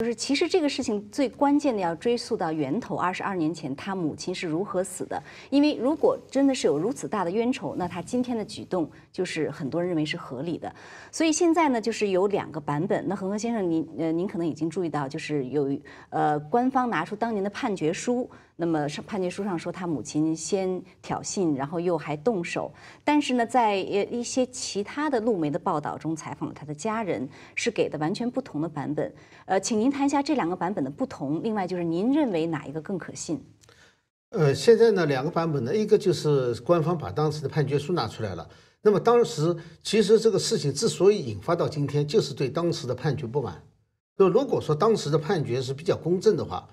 就是其实这个事情最关键的要追溯到源头，二十二年前他母亲是如何死的。因为如果真的是有如此大的冤仇，那他今天的举动就是很多人认为是合理的。所以现在呢，就是有两个版本。那恒河先生，您呃您可能已经注意到，就是有呃官方拿出当年的判决书。那么，上判决书上说他母亲先挑衅，然后又还动手。但是呢，在呃一些其他的路媒的报道中，采访了他的家人，是给的完全不同的版本。呃，请您谈一下这两个版本的不同。另外就是您认为哪一个更可信？呃，现在呢，两个版本呢，一个就是官方把当时的判决书拿出来了。那么当时其实这个事情之所以引发到今天，就是对当时的判决不满。就如果说当时的判决是比较公正的话。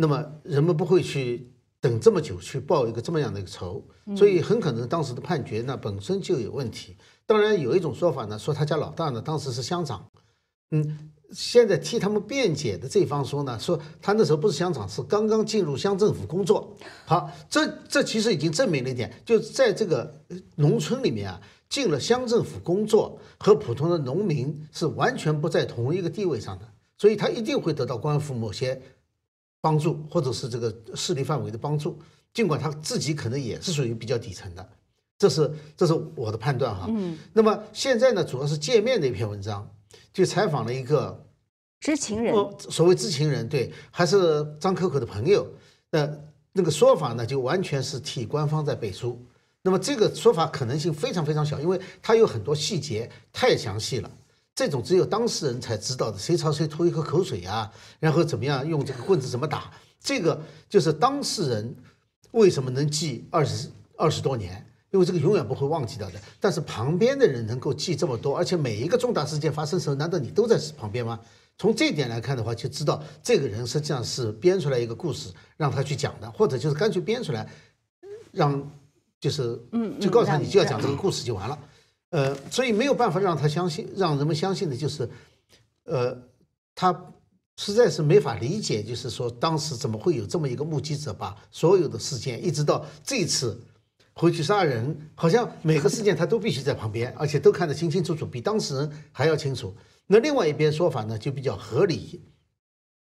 那么人们不会去等这么久去报一个这么样的一个仇，所以很可能当时的判决呢本身就有问题。当然有一种说法呢，说他家老大呢当时是乡长，嗯，现在替他们辩解的这一方说呢，说他那时候不是乡长，是刚刚进入乡政府工作。好，这这其实已经证明了一点，就在这个农村里面啊，进了乡政府工作和普通的农民是完全不在同一个地位上的，所以他一定会得到官府某些。帮助，或者是这个势力范围的帮助，尽管他自己可能也是属于比较底层的，这是这是我的判断哈。嗯。那么现在呢，主要是界面的一篇文章，就采访了一个知情人。所谓知情人，对，还是张可可的朋友。那那个说法呢，就完全是替官方在背书。那么这个说法可能性非常非常小，因为它有很多细节太详细了。这种只有当事人才知道的，谁朝谁吐一口口水啊，然后怎么样用这个棍子怎么打，这个就是当事人为什么能记二十二十多年，因为这个永远不会忘记掉的。但是旁边的人能够记这么多，而且每一个重大事件发生时候，难道你都在旁边吗？从这一点来看的话，就知道这个人实际上是编出来一个故事让他去讲的，或者就是干脆编出来让就是嗯，就告诉他你就要讲这个故事就完了。呃，所以没有办法让他相信，让人们相信的就是，呃，他实在是没法理解，就是说当时怎么会有这么一个目击者，把所有的事件一直到这次回去杀人，好像每个事件他都必须在旁边，而且都看得清清楚楚，比当事人还要清楚。那另外一边说法呢，就比较合理，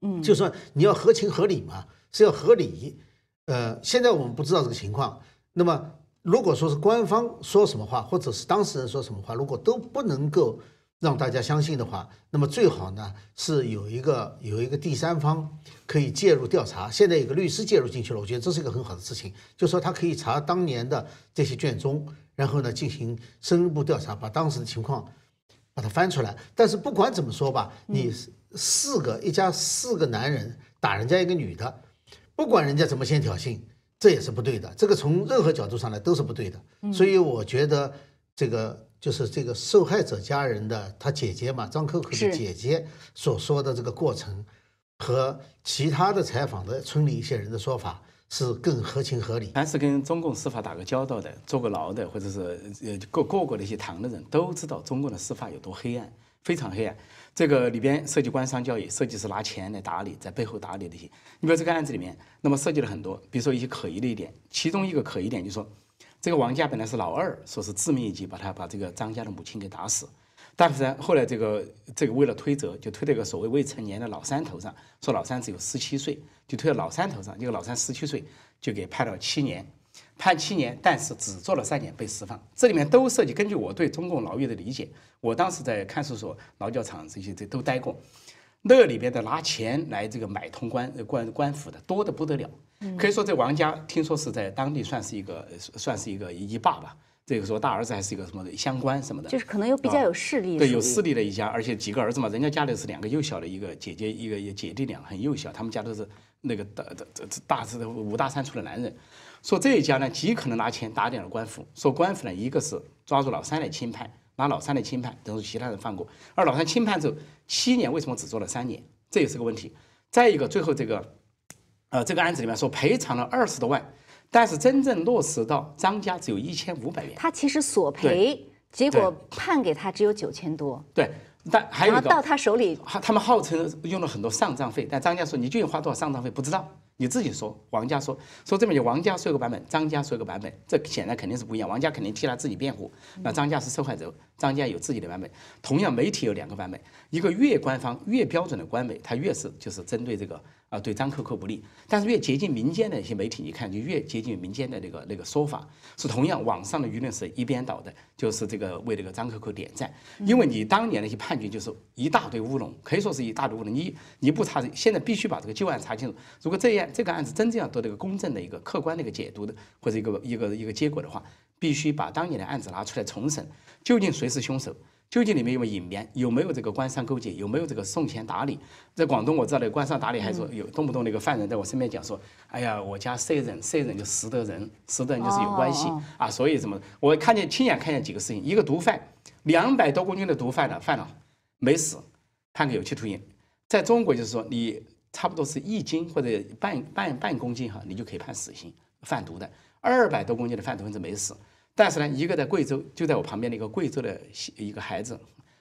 嗯，就说你要合情合理嘛，是要合理。呃，现在我们不知道这个情况，那么。如果说是官方说什么话，或者是当事人说什么话，如果都不能够让大家相信的话，那么最好呢是有一个有一个第三方可以介入调查。现在有个律师介入进去了，我觉得这是一个很好的事情，就说他可以查当年的这些卷宗，然后呢进行深入调查，把当时的情况把它翻出来。但是不管怎么说吧，你四个一家四个男人打人家一个女的，不管人家怎么先挑衅。这也是不对的，这个从任何角度上来都是不对的。所以我觉得，这个就是这个受害者家人的，他姐姐嘛，张可可的姐姐所说的这个过程，和其他的采访的村里一些人的说法是更合情合理。凡是跟中共司法打过交道的、坐过牢的，或者是呃过过过那些堂的人，都知道中共的司法有多黑暗。非常黑暗，这个里边涉及官商交易，涉及是拿钱来打理，在背后打理一些。你比如这个案子里面，那么涉及了很多，比如说一些可疑的一点，其中一个可疑点就是说，这个王家本来是老二，说是致命一击，把他把这个张家的母亲给打死，但是后来这个这个为了推责，就推到一个所谓未成年的老三头上，说老三只有十七岁，就推到老三头上，这个老三十七岁就给判了七年。判七年，但是只做了三年被释放。这里面都涉及根据我对中共牢狱的理解，我当时在看守所、劳教场这些都都待过。那里边的拿钱来这个买通官官官府的多得不得了。可以说这王家听说是在当地算是一个算是一个一霸吧。这个说大儿子还是一个什么乡官什么的，就是可能有比较有势力。对，有势力的一家，而且几个儿子嘛，人家家里是两个幼小的一个姐姐，一个姐弟俩很幼小，他们家都是那个大大大是五大三粗的男人。说这一家呢极可能拿钱打点了官府，说官府呢一个是抓住老三来轻判，拿老三来轻判，等于其他人放过。而老三轻判之后七年为什么只做了三年？这也是个问题。再一个，最后这个，呃，这个案子里面说赔偿了二十多万，但是真正落实到张家只有一千五百元。他其实索赔，结果判给他只有九千多。对，但还有一个到他手里，他们号称用了很多丧葬费，但张家说你究竟花多少丧葬费不知道。你自己说，王家说说这边有王家说一个版本，张家说一个版本，这显然肯定是不一样。王家肯定替他自己辩护，那张家是受害者，张家有自己的版本。同样，媒体有两个版本，一个越官方越标准的官媒，它越是就是针对这个啊，对张可可不利；但是越接近民间的一些媒体，你看就越接近民间的那个那个说法。是同样，网上的舆论是一边倒的，就是这个为这个张可可点赞，因为你当年那些判决就是一大堆乌龙，可以说是一大堆乌龙。你你不查，现在必须把这个旧案查清楚。如果这样。这个案子真正要得到一个公正的一个客观的一个解读的，或者一个一个一个结果的话，必须把当年的案子拿出来重审，究竟谁是凶手？究竟里面有没有隐瞒？有没有这个官商勾结？有没有这个送钱打理？在广东，我知道的官商打理还说有，动不动那个犯人在我身边讲说：“哎呀，我家谁人谁人就识得人，识得人就是有关系啊。”所以什么？我看见亲眼看见几个事情：一个毒贩，两百多公斤的毒贩了，犯了没死，判个有期徒刑。在中国就是说你。差不多是一斤或者半半半公斤哈，你就可以判死刑。贩毒的二百多公斤的贩毒分子没死，但是呢，一个在贵州就在我旁边的一个贵州的一个孩子，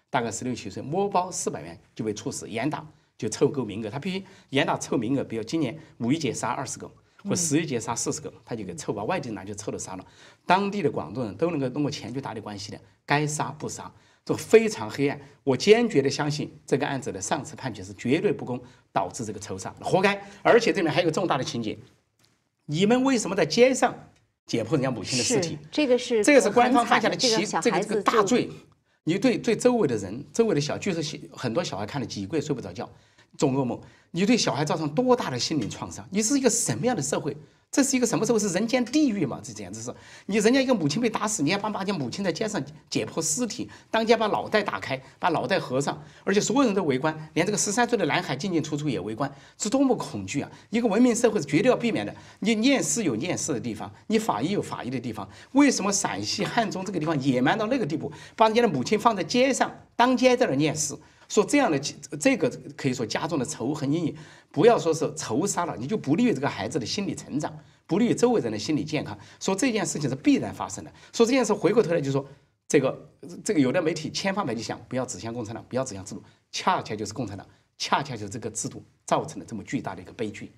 大概十六七岁，摸包四百元就被处死。严打就凑够名额，他必须严打凑名额，比如今年五一节杀二十个，或十一节杀四十个，他就给凑吧。外地人拿就凑着杀了，当地的广东人都能够通过钱去打理关系的，该杀不杀。就非常黑暗，我坚决的相信这个案子的上次判决是绝对不公，导致这个仇杀，活该。而且这里面还有个重大的情节，你们为什么在街上解剖人家母亲的尸体？这个是这个是官方犯下的奇这个这个大罪。你对对周围的人，周围的小，据说很多小孩看了几个月睡不着觉，做噩梦。你对小孩造成多大的心灵创伤？你是一个什么样的社会？这是一个什么社会？是人间地狱嘛？这简直是你人家一个母亲被打死，你还把把你母亲在街上解剖尸体，当街把脑袋打开，把脑袋合上，而且所有人都围观，连这个十三岁的男孩进进出出也围观，是多么恐惧啊！一个文明社会是绝对要避免的。你念诗有念诗的地方，你法医有法医的地方，为什么陕西汉中这个地方野蛮到那个地步，把人家的母亲放在街上当街在那儿诗？说这样的这个可以说加重了仇恨阴影，不要说是仇杀了，你就不利于这个孩子的心理成长，不利于周围人的心理健康。说这件事情是必然发生的。说这件事回过头来就说，这个这个有的媒体千方百计想不要指向共产党，不要指向制度，恰恰就是共产党，恰恰就是这个制度造成的这么巨大的一个悲剧。